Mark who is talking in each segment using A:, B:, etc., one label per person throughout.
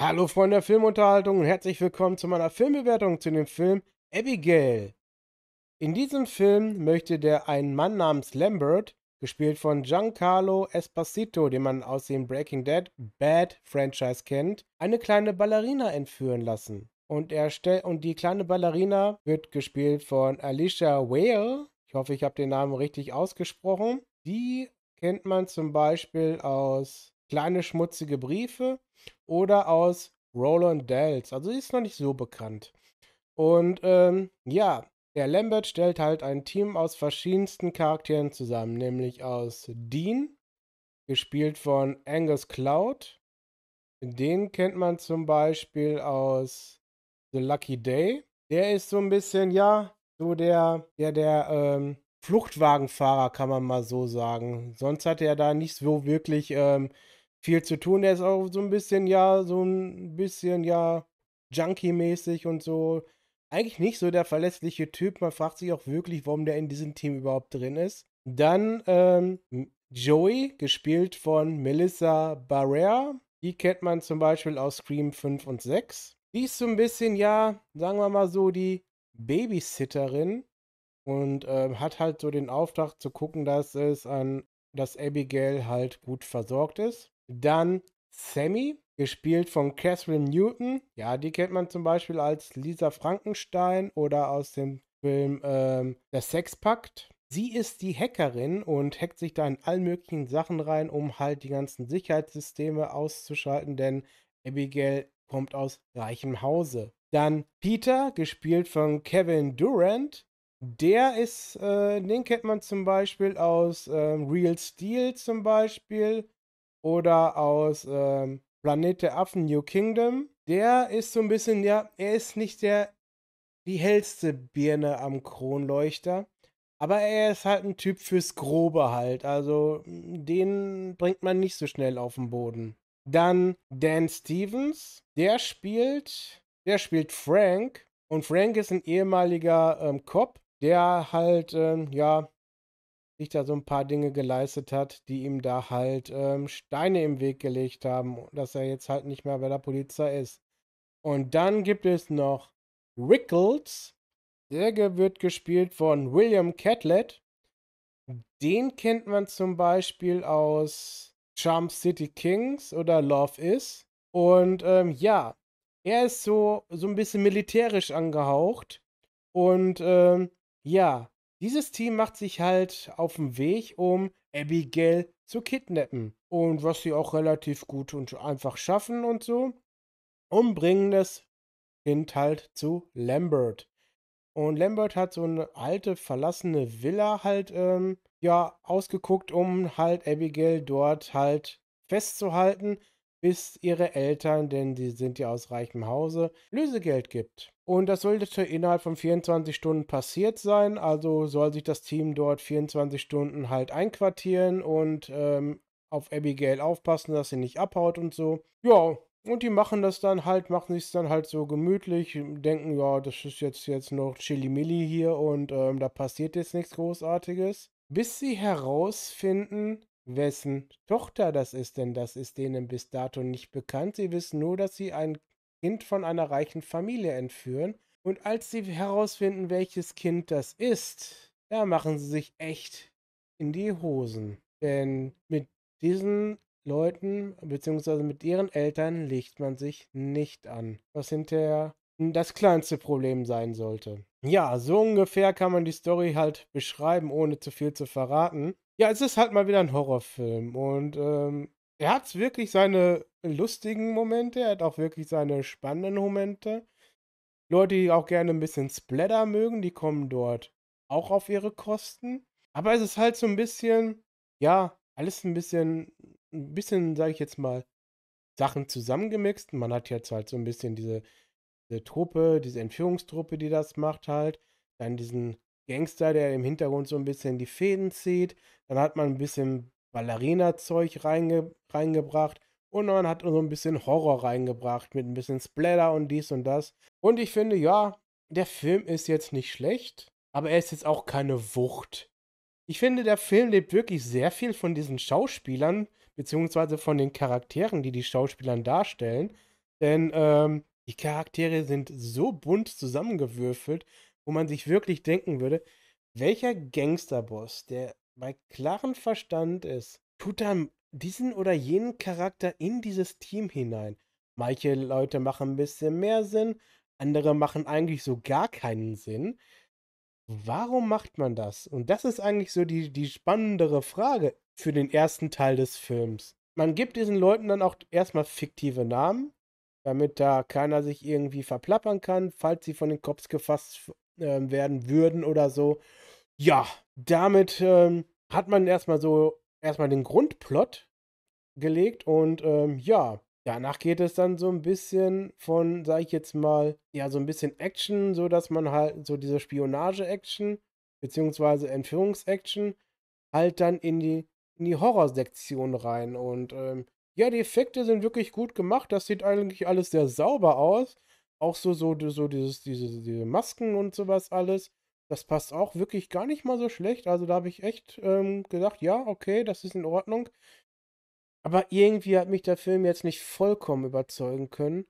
A: Hallo Freunde der Filmunterhaltung und herzlich willkommen zu meiner Filmbewertung zu dem Film Abigail. In diesem Film möchte der ein Mann namens Lambert, gespielt von Giancarlo Esposito, den man aus dem Breaking Dead Bad Franchise kennt, eine kleine Ballerina entführen lassen. Und, er und die kleine Ballerina wird gespielt von Alicia Whale ich hoffe, ich habe den Namen richtig ausgesprochen. Die kennt man zum Beispiel aus Kleine schmutzige Briefe oder aus Roland Dells. Also sie ist noch nicht so bekannt. Und ähm, ja, der Lambert stellt halt ein Team aus verschiedensten Charakteren zusammen, nämlich aus Dean, gespielt von Angus Cloud. Den kennt man zum Beispiel aus The Lucky Day. Der ist so ein bisschen, ja, so der, der, der ähm, Fluchtwagenfahrer, kann man mal so sagen. Sonst hat er da nicht so wirklich ähm, viel zu tun. Der ist auch so ein bisschen, ja, so ein bisschen, ja, Junkie-mäßig und so. Eigentlich nicht so der verlässliche Typ. Man fragt sich auch wirklich, warum der in diesem Team überhaupt drin ist. Dann ähm, Joey, gespielt von Melissa Barrera. Die kennt man zum Beispiel aus Scream 5 und 6. Die ist so ein bisschen, ja, sagen wir mal so, die Babysitterin und äh, hat halt so den Auftrag zu gucken, dass es an, dass Abigail halt gut versorgt ist. Dann Sammy, gespielt von Catherine Newton. Ja, die kennt man zum Beispiel als Lisa Frankenstein oder aus dem Film ähm, Der Sexpakt. Sie ist die Hackerin und hackt sich da in allen möglichen Sachen rein, um halt die ganzen Sicherheitssysteme auszuschalten, denn Abigail kommt aus reichem Hause. Dann Peter, gespielt von Kevin Durant. Der ist, äh, den kennt man zum Beispiel aus ähm, Real Steel zum Beispiel oder aus ähm, Planet der Affen New Kingdom. Der ist so ein bisschen, ja, er ist nicht der, die hellste Birne am Kronleuchter, aber er ist halt ein Typ fürs Grobe halt. Also mm, den bringt man nicht so schnell auf den Boden. Dann Dan Stevens, der spielt der spielt Frank und Frank ist ein ehemaliger ähm, Cop, der halt, ähm, ja, sich da so ein paar Dinge geleistet hat, die ihm da halt ähm, Steine im Weg gelegt haben, dass er jetzt halt nicht mehr bei der Polizei ist. Und dann gibt es noch Rickles. Der wird gespielt von William Catlett. Den kennt man zum Beispiel aus Charm City Kings oder Love Is. Und ähm, ja, er ist so, so ein bisschen militärisch angehaucht. Und ähm, ja, dieses Team macht sich halt auf den Weg, um Abigail zu kidnappen. Und was sie auch relativ gut und einfach schaffen und so. Und bringen das Kind halt zu Lambert. Und Lambert hat so eine alte, verlassene Villa halt, ähm, ja, ausgeguckt, um halt Abigail dort halt festzuhalten bis ihre Eltern, denn sie sind ja aus reichem Hause, Lösegeld gibt. Und das sollte innerhalb von 24 Stunden passiert sein. Also soll sich das Team dort 24 Stunden halt einquartieren und ähm, auf Abigail aufpassen, dass sie nicht abhaut und so. Ja, und die machen das dann halt, machen sich dann halt so gemütlich, denken, ja, das ist jetzt, jetzt noch Chili-Milli hier und ähm, da passiert jetzt nichts Großartiges. Bis sie herausfinden, Wessen Tochter das ist, denn das ist denen bis dato nicht bekannt. Sie wissen nur, dass sie ein Kind von einer reichen Familie entführen. Und als sie herausfinden, welches Kind das ist, da machen sie sich echt in die Hosen. Denn mit diesen Leuten beziehungsweise mit ihren Eltern legt man sich nicht an, was hinterher das kleinste Problem sein sollte. Ja, so ungefähr kann man die Story halt beschreiben, ohne zu viel zu verraten. Ja, es ist halt mal wieder ein Horrorfilm und ähm, er hat wirklich seine lustigen Momente, er hat auch wirklich seine spannenden Momente. Leute, die auch gerne ein bisschen Splatter mögen, die kommen dort auch auf ihre Kosten. Aber es ist halt so ein bisschen, ja, alles ein bisschen, ein bisschen, sage ich jetzt mal, Sachen zusammengemixt. Man hat jetzt halt so ein bisschen diese, diese Truppe, diese Entführungstruppe, die das macht halt. Dann diesen Gangster, der im Hintergrund so ein bisschen die Fäden zieht. Dann hat man ein bisschen Ballerina-Zeug reinge reingebracht. Und man hat so ein bisschen Horror reingebracht mit ein bisschen Splatter und dies und das. Und ich finde, ja, der Film ist jetzt nicht schlecht, aber er ist jetzt auch keine Wucht. Ich finde, der Film lebt wirklich sehr viel von diesen Schauspielern, beziehungsweise von den Charakteren, die die Schauspielern darstellen. Denn ähm, die Charaktere sind so bunt zusammengewürfelt, wo man sich wirklich denken würde, welcher Gangsterboss, der bei klarem Verstand ist, tut dann diesen oder jenen Charakter in dieses Team hinein. Manche Leute machen ein bisschen mehr Sinn, andere machen eigentlich so gar keinen Sinn. Warum macht man das? Und das ist eigentlich so die, die spannendere Frage für den ersten Teil des Films. Man gibt diesen Leuten dann auch erstmal fiktive Namen, damit da keiner sich irgendwie verplappern kann, falls sie von den Cops gefasst ähm, werden würden oder so. Ja, damit ähm, hat man erstmal so erstmal den Grundplot gelegt und ähm, ja, danach geht es dann so ein bisschen von, sag ich jetzt mal, ja, so ein bisschen Action, so dass man halt so diese Spionage-Action beziehungsweise Entführungs-Action halt dann in die, in die Horror-Sektion rein und ähm, ja, die Effekte sind wirklich gut gemacht. Das sieht eigentlich alles sehr sauber aus. Auch so, so, so dieses, diese, diese Masken und sowas alles. Das passt auch wirklich gar nicht mal so schlecht. Also da habe ich echt ähm, gedacht, ja, okay, das ist in Ordnung. Aber irgendwie hat mich der Film jetzt nicht vollkommen überzeugen können.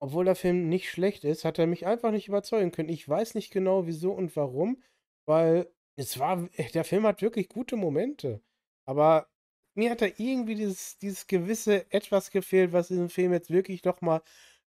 A: Obwohl der Film nicht schlecht ist, hat er mich einfach nicht überzeugen können. Ich weiß nicht genau wieso und warum, weil es war, äh, der Film hat wirklich gute Momente. Aber mir hat da irgendwie dieses, dieses gewisse etwas gefehlt, was diesem Film jetzt wirklich nochmal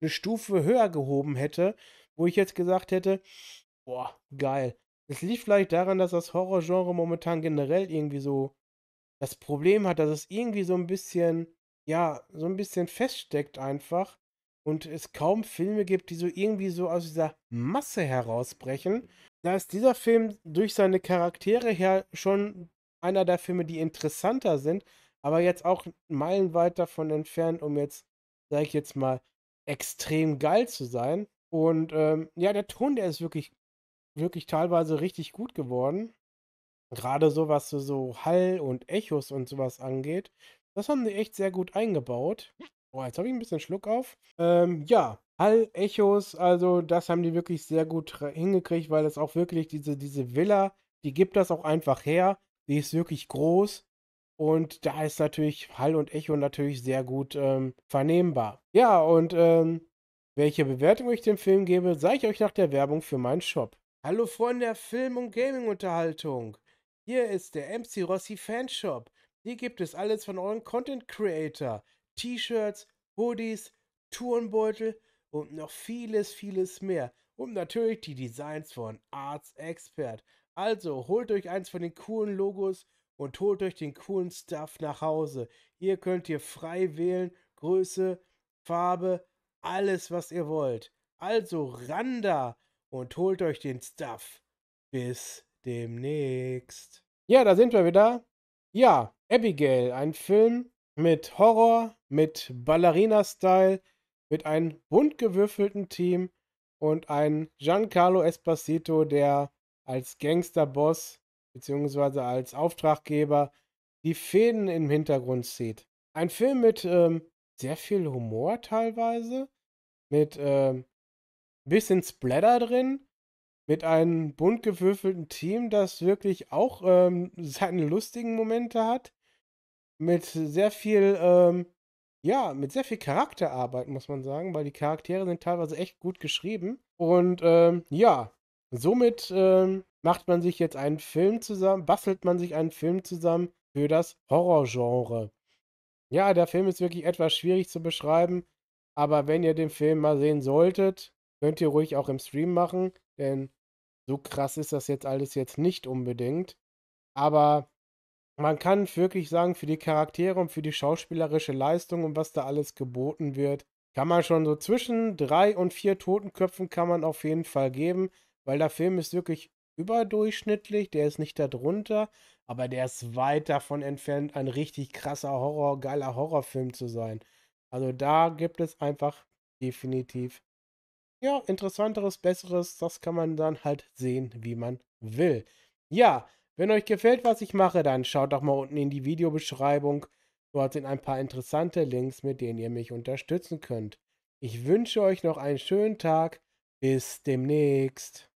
A: eine Stufe höher gehoben hätte, wo ich jetzt gesagt hätte, boah, geil. Es liegt vielleicht daran, dass das Horrorgenre momentan generell irgendwie so das Problem hat, dass es irgendwie so ein bisschen, ja, so ein bisschen feststeckt einfach und es kaum Filme gibt, die so irgendwie so aus dieser Masse herausbrechen. Da ist dieser Film durch seine Charaktere her schon einer der Filme, die interessanter sind, aber jetzt auch meilenweit davon entfernt, um jetzt, sag ich jetzt mal, extrem geil zu sein. Und ähm, ja, der Ton, der ist wirklich, wirklich teilweise richtig gut geworden. Gerade so, was so Hall und Echos und sowas angeht. Das haben die echt sehr gut eingebaut. Oh, jetzt habe ich ein bisschen Schluck auf. Ähm, ja, Hall, Echos, also das haben die wirklich sehr gut hingekriegt, weil das auch wirklich diese, diese Villa, die gibt das auch einfach her. Die ist wirklich groß. Und da ist natürlich Hall und Echo natürlich sehr gut ähm, vernehmbar. Ja, und ähm, welche Bewertung ich dem Film gebe, sage ich euch nach der Werbung für meinen Shop. Hallo Freunde der Film- und Gaming-Unterhaltung. Hier ist der MC Rossi Fanshop. Hier gibt es alles von euren Content Creator. T-Shirts, Hoodies, Turnbeutel und noch vieles, vieles mehr. Und natürlich die Designs von Arts Expert. Also holt euch eins von den coolen Logos und holt euch den coolen Stuff nach Hause. Hier könnt ihr frei wählen, Größe, Farbe, alles, was ihr wollt. Also ran da und holt euch den Stuff. Bis demnächst. Ja, da sind wir wieder. Ja, Abigail, ein Film mit Horror, mit Ballerina-Style, mit einem bunt gewürfelten Team und einem Giancarlo Esposito, der als Gangsterboss beziehungsweise als Auftraggeber die Fäden im Hintergrund zieht. Ein Film mit ähm, sehr viel Humor teilweise, mit ähm, bisschen Splatter drin, mit einem bunt gewürfelten Team, das wirklich auch ähm, seine lustigen Momente hat, mit sehr viel, ähm, ja, mit sehr viel Charakterarbeit, muss man sagen, weil die Charaktere sind teilweise echt gut geschrieben. Und ähm, ja, somit ähm, macht man sich jetzt einen Film zusammen, bastelt man sich einen Film zusammen für das Horrorgenre. Ja, der Film ist wirklich etwas schwierig zu beschreiben, aber wenn ihr den Film mal sehen solltet, könnt ihr ruhig auch im Stream machen, denn so krass ist das jetzt alles jetzt nicht unbedingt. Aber man kann wirklich sagen, für die Charaktere und für die schauspielerische Leistung und was da alles geboten wird, kann man schon so zwischen drei und vier Totenköpfen kann man auf jeden Fall geben, weil der Film ist wirklich überdurchschnittlich, der ist nicht darunter, aber der ist weit davon entfernt, ein richtig krasser Horror, geiler Horrorfilm zu sein. Also da gibt es einfach definitiv ja, interessanteres, besseres, das kann man dann halt sehen, wie man will. Ja, wenn euch gefällt, was ich mache, dann schaut doch mal unten in die Videobeschreibung. Dort sind ein paar interessante Links, mit denen ihr mich unterstützen könnt. Ich wünsche euch noch einen schönen Tag. Bis demnächst.